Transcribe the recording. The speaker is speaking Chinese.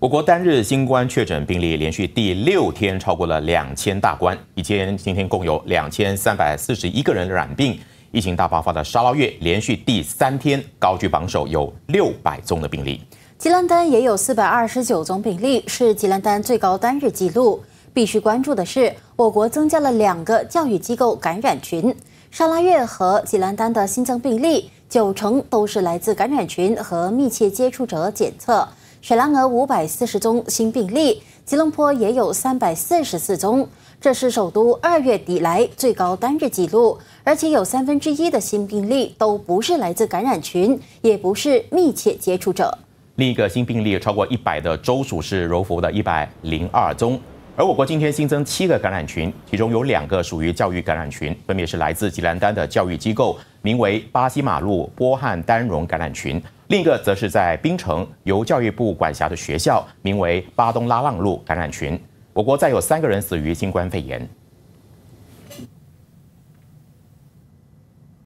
我国单日新冠确诊病例连续第六天超过了两千大关，一天今天共有两千三百四十一个人染病。疫情大爆发的沙拉月连续第三天高居榜首，有六百宗的病例。吉兰丹也有四百二十九宗病例，是吉兰丹最高单日记录。必须关注的是，我国增加了两个教育机构感染群。沙拉月和吉兰丹的新增病例九成都是来自感染群和密切接触者检测。雪兰莪五百四十宗新病例，吉隆坡也有三百四十四宗，这是首都二月底来最高单日纪录，而且有三分之一的新病例都不是来自感染群，也不是密切接触者。另一个新病例超过一百的州属是柔佛的一百零二宗，而我国今天新增七个感染群，其中有两个属于教育感染群，分别是来自吉兰丹的教育机构，名为巴西马路波汉丹绒感染群。另一个则是在槟城由教育部管辖的学校，名为巴东拉浪路感染群。我国再有三个人死于新冠肺炎。